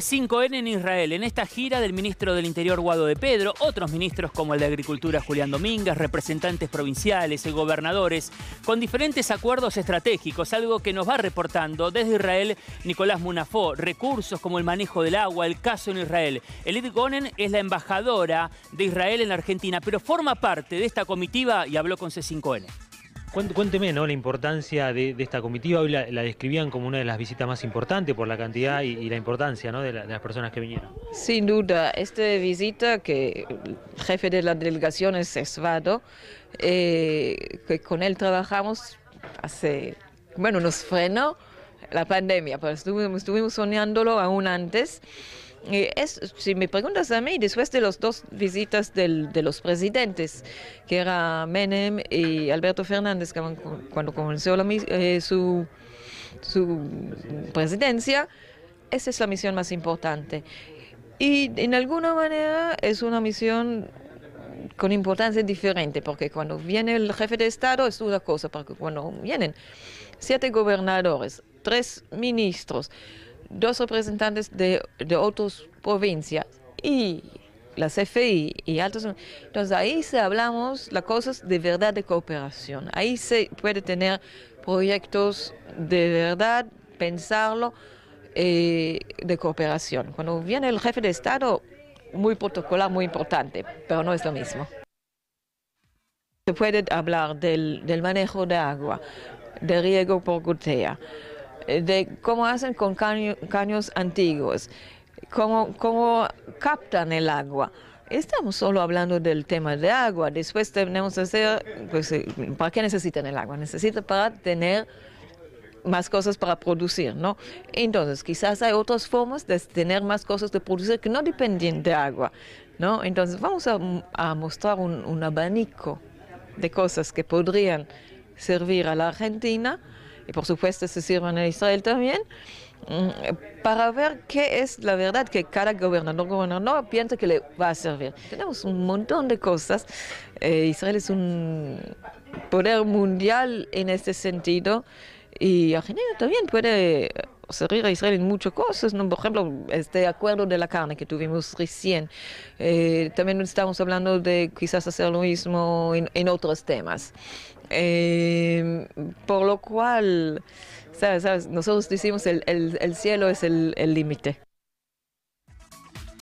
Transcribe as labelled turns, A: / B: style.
A: C5N en Israel, en esta gira del ministro del Interior Guado de Pedro, otros ministros como el de Agricultura Julián Domínguez, representantes provinciales y gobernadores, con diferentes acuerdos estratégicos, algo que nos va reportando desde Israel Nicolás Munafó, recursos como el manejo del agua, el caso en Israel. Elid Gonen es la embajadora de Israel en la Argentina, pero forma parte de esta comitiva y habló con C5N.
B: Cuénteme, ¿no? La importancia de, esta comitiva. Hoy la, describían como una de las visitas más importantes por la cantidad y, la importancia, de, las personas que vinieron. Sin duda, esta visita que el jefe de la delegación es Esvado, eh, que con él trabajamos hace, bueno, nos frenó la pandemia, pero estuvimos soñándolo aún antes si me preguntas a mí, después de las dos visitas de los presidentes, que era Menem y Alberto Fernández, cuando comenzó la, eh, su, su presidencia, esa es la misión más importante. Y en alguna manera es una misión con importancia diferente, porque cuando viene el jefe de Estado es una cosa, porque cuando vienen siete gobernadores, tres ministros, dos representantes de, de otras provincias y las CFI y altos. Entonces ahí se hablamos las cosas de verdad de cooperación. Ahí se puede tener proyectos de verdad, pensarlo eh, de cooperación. Cuando viene el jefe de Estado, muy protocolar, muy importante, pero no es lo mismo. Se puede hablar del, del manejo de agua, de riego por gotea. Eh, de cómo hacen con caños antiguos, cómo, captan el agua estamos solo hablando del tema de agua. Después tenemos que pues, hacer, eh, ¿para qué necesitan el agua? Necesitan para tener más cosas para producir, ¿no? Entonces, quizás hay otras formas de tener más cosas de producir que no dependen de agua, ¿no? Entonces, vamos a, mostrar un abanico de cosas que podrían servir a la Argentina y por supuesto se sirven a Israel también, mm, para ver qué es la verdad que cada gobernador, gobernador piensa que le va a servir. Tenemos un montón de cosas. Eh, Israel es un poder mundial en este sentido y Argentina también puede pues, servir a Israel en muchas cosas, ¿no? por ejemplo, este acuerdo de la carne que tuvimos recién. Eh, también estamos hablando de quizás hacer lo mismo en, otros temas. Em, por lo cual, nosotros decimos el, el cielo es el límite.